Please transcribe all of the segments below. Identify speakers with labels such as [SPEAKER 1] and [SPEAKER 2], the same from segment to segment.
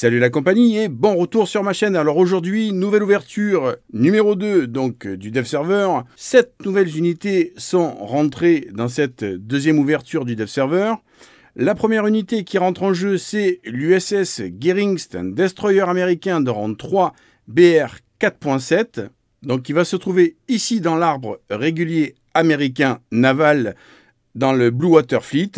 [SPEAKER 1] Salut la compagnie et bon retour sur ma chaîne. Alors aujourd'hui, nouvelle ouverture numéro 2 donc du dev server. Sept nouvelles unités sont rentrées dans cette deuxième ouverture du dev server. La première unité qui rentre en jeu, c'est l'USS Gearingston destroyer américain de rang 3 BR 4.7. Donc il va se trouver ici dans l'arbre régulier américain naval dans le Blue Water Fleet.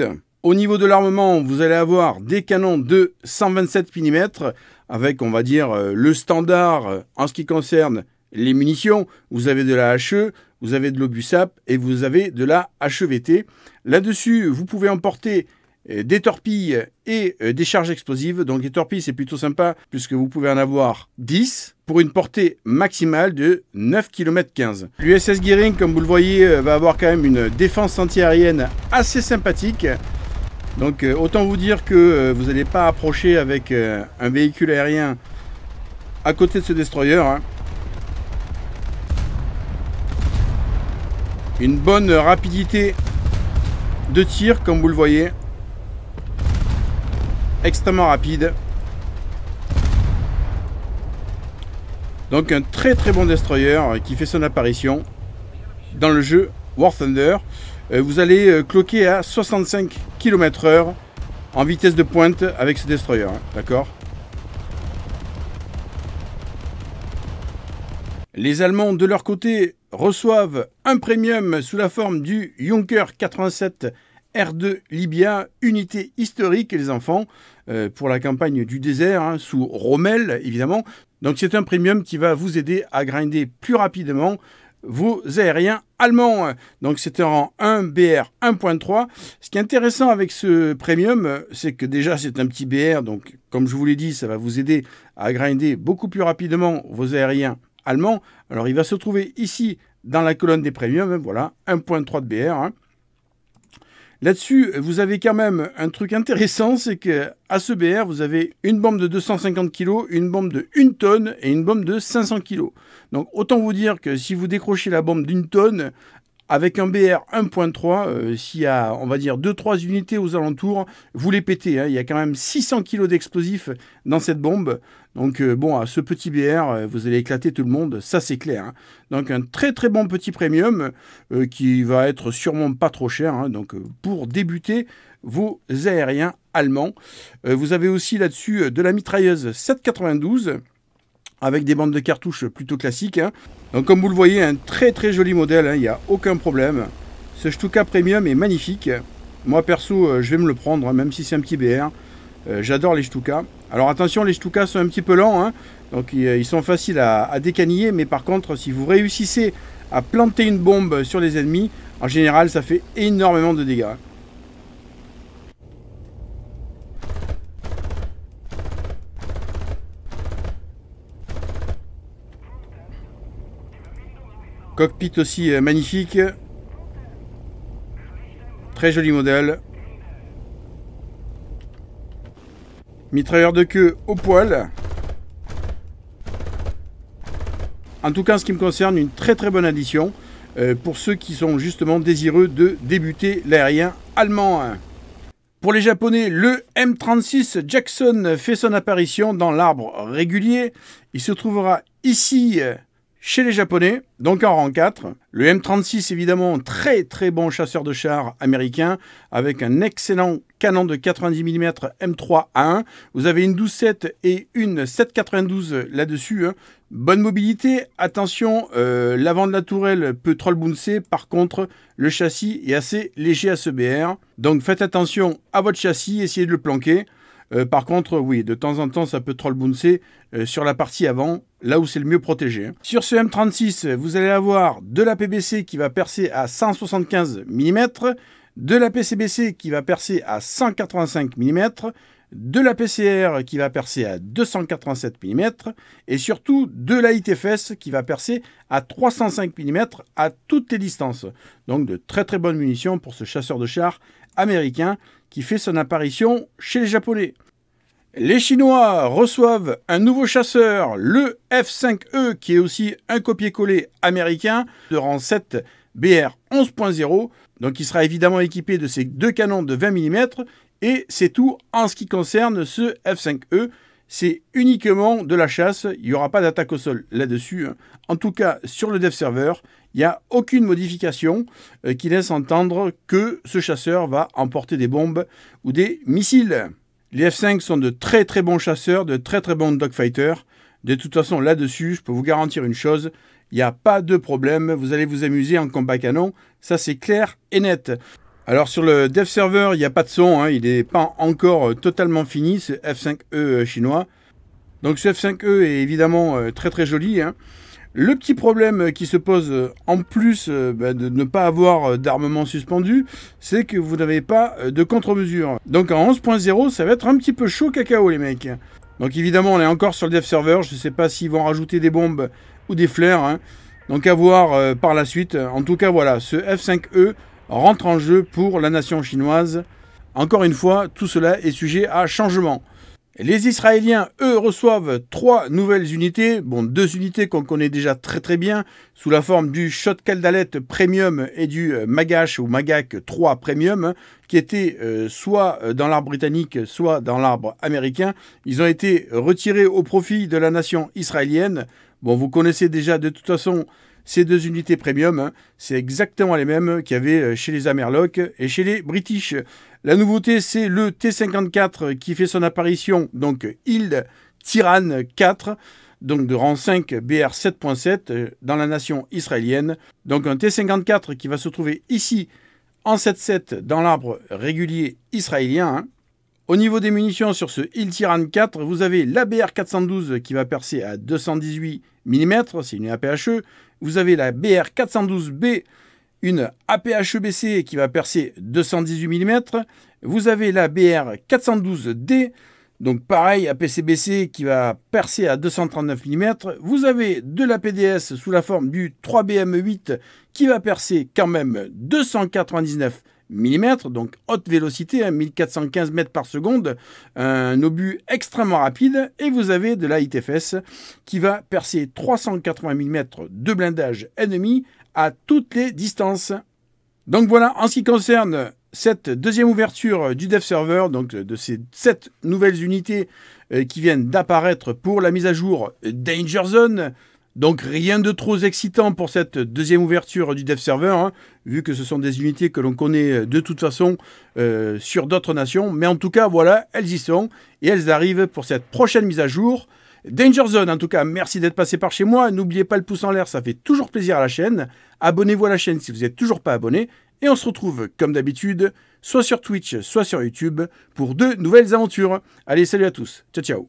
[SPEAKER 1] Au niveau de l'armement, vous allez avoir des canons de 127 mm avec, on va dire, euh, le standard euh, en ce qui concerne les munitions. Vous avez de la HE, vous avez de l'Obusap et vous avez de la HEVT. Là-dessus, vous pouvez emporter euh, des torpilles et des charges explosives. Donc les torpilles, c'est plutôt sympa puisque vous pouvez en avoir 10 pour une portée maximale de 9 km 15. L'USS Gearing, comme vous le voyez, va avoir quand même une défense antiaérienne assez sympathique. Donc euh, autant vous dire que euh, vous n'allez pas approcher avec euh, un véhicule aérien à côté de ce destroyer. Hein. Une bonne rapidité de tir comme vous le voyez. Extrêmement rapide. Donc un très très bon destroyer qui fait son apparition dans le jeu War Thunder. Euh, vous allez euh, cloquer à 65 km heure en vitesse de pointe avec ce destroyer, hein, d'accord Les Allemands, de leur côté, reçoivent un premium sous la forme du Junker 87 R2 Libya, unité historique, les enfants, euh, pour la campagne du désert, hein, sous Rommel, évidemment. Donc c'est un premium qui va vous aider à grinder plus rapidement vos aériens allemands. Donc c'est un rang 1 BR 1.3. Ce qui est intéressant avec ce premium, c'est que déjà c'est un petit BR, donc comme je vous l'ai dit, ça va vous aider à grinder beaucoup plus rapidement vos aériens allemands. Alors il va se trouver ici dans la colonne des premiums, voilà, 1.3 de BR. Hein. Là-dessus, vous avez quand même un truc intéressant, c'est que à ce BR, vous avez une bombe de 250 kg, une bombe de 1 tonne et une bombe de 500 kg. Donc autant vous dire que si vous décrochez la bombe d'une tonne, avec un BR 1.3, euh, s'il y a, on va dire, 2-3 unités aux alentours, vous les pétez. Hein. Il y a quand même 600 kg d'explosifs dans cette bombe. Donc euh, bon, à ce petit BR, euh, vous allez éclater tout le monde, ça c'est clair. Hein. Donc un très très bon petit premium euh, qui va être sûrement pas trop cher. Hein. Donc pour débuter vos aériens allemands, vous avez aussi là-dessus de la mitrailleuse 792 avec des bandes de cartouches plutôt classiques. Hein. Donc comme vous le voyez, un très très joli modèle, il n'y a aucun problème. Ce Stuka Premium est magnifique. Moi perso, je vais me le prendre, même si c'est un petit BR. J'adore les Stuka. Alors attention, les Stukas sont un petit peu lents, hein. donc euh, ils sont faciles à, à décaniller, mais par contre, si vous réussissez à planter une bombe sur les ennemis, en général, ça fait énormément de dégâts. Cockpit aussi euh, magnifique. Très joli modèle. Mitrailleur de queue au poil. En tout cas, en ce qui me concerne, une très très bonne addition euh, pour ceux qui sont justement désireux de débuter l'aérien allemand. Pour les Japonais, le M36 Jackson fait son apparition dans l'arbre régulier. Il se trouvera ici chez les Japonais, donc en rang 4. Le M36, évidemment, très très bon chasseur de chars américain, avec un excellent canon de 90 mm M3A1. Vous avez une 12.7 et une 7.92 là-dessus. Hein. Bonne mobilité, attention, euh, l'avant de la tourelle peut troll bouncer, par contre, le châssis est assez léger à ce BR. Donc faites attention à votre châssis, essayez de le planquer. Euh, par contre, oui, de temps en temps, ça peut troll bouncer euh, sur la partie avant là où c'est le mieux protégé. Hein. Sur ce M36, vous allez avoir de la PBC qui va percer à 175 mm, de la PCBC qui va percer à 185 mm, de la PCR qui va percer à 287 mm et surtout de la ITFS qui va percer à 305 mm à toutes les distances. Donc de très très bonnes munitions pour ce chasseur de chars américain qui fait son apparition chez les Japonais. Les Chinois reçoivent un nouveau chasseur, le F5E, qui est aussi un copier-coller américain de rang 7 BR 11.0. Donc il sera évidemment équipé de ces deux canons de 20 mm. Et c'est tout en ce qui concerne ce F5E. C'est uniquement de la chasse, il n'y aura pas d'attaque au sol là-dessus. Hein. En tout cas, sur le dev server, il n'y a aucune modification euh, qui laisse entendre que ce chasseur va emporter des bombes ou des missiles. Les F5 sont de très très bons chasseurs, de très très bons dogfighters. De toute façon, là-dessus, je peux vous garantir une chose, il n'y a pas de problème, vous allez vous amuser en combat canon, ça c'est clair et net. Alors sur le dev server, il n'y a pas de son, hein. il n'est pas encore euh, totalement fini, ce F5E euh, chinois. Donc ce F5E est évidemment euh, très très joli, hein. Le petit problème euh, qui se pose euh, en plus euh, bah, de ne pas avoir d'armement suspendu, c'est que vous n'avez pas de contre-mesure. Donc en 11.0, ça va être un petit peu chaud cacao les mecs. Donc évidemment, on est encore sur le dev server, je ne sais pas s'ils vont rajouter des bombes ou des flares. Hein. Donc à voir par la suite. En tout cas, voilà, ce F5E rentre en jeu pour la nation chinoise. Encore une fois, tout cela est sujet à changement. Les Israéliens, eux, reçoivent trois nouvelles unités, bon, deux unités qu'on connaît déjà très très bien, sous la forme du Shot Dalet Premium et du euh, Magash ou Magak 3 Premium, qui étaient euh, soit euh, dans l'arbre britannique, soit dans l'arbre américain. Ils ont été retirés au profit de la nation israélienne. Bon, vous connaissez déjà de toute façon ces deux unités premium, hein, c'est exactement les mêmes qu'il y avait euh, chez les Amerloc et chez les British. La nouveauté, c'est le T-54 qui fait son apparition, donc Hild Tiran 4 donc de rang 5 BR 7.7 dans la nation israélienne. Donc un T-54 qui va se trouver ici en 7.7 dans l'arbre régulier israélien. Hein. Au niveau des munitions sur ce Il Tiran 4, vous avez la br 412 qui va percer à 218 mm, c'est une APHE. Vous avez la BR 412B, une APHEBC qui va percer 218 mm. Vous avez la BR 412D, donc pareil, APCBC qui va percer à 239 mm. Vous avez de la PDS sous la forme du 3BM8 qui va percer quand même 299 mm donc haute vélocité, à hein, 1415 mètres par seconde, un obus extrêmement rapide, et vous avez de la ITFS qui va percer 380 mm de blindage ennemi à toutes les distances. Donc voilà, en ce qui concerne cette deuxième ouverture du dev server, donc de ces sept nouvelles unités euh, qui viennent d'apparaître pour la mise à jour Danger Zone, donc rien de trop excitant pour cette deuxième ouverture du dev server, hein, vu que ce sont des unités que l'on connaît euh, de toute façon euh, sur d'autres nations. Mais en tout cas, voilà, elles y sont et elles arrivent pour cette prochaine mise à jour. Danger Zone, en tout cas, merci d'être passé par chez moi. N'oubliez pas le pouce en l'air, ça fait toujours plaisir à la chaîne. Abonnez-vous à la chaîne si vous n'êtes toujours pas abonné. Et on se retrouve, comme d'habitude, soit sur Twitch, soit sur YouTube, pour de nouvelles aventures. Allez, salut à tous. Ciao, ciao.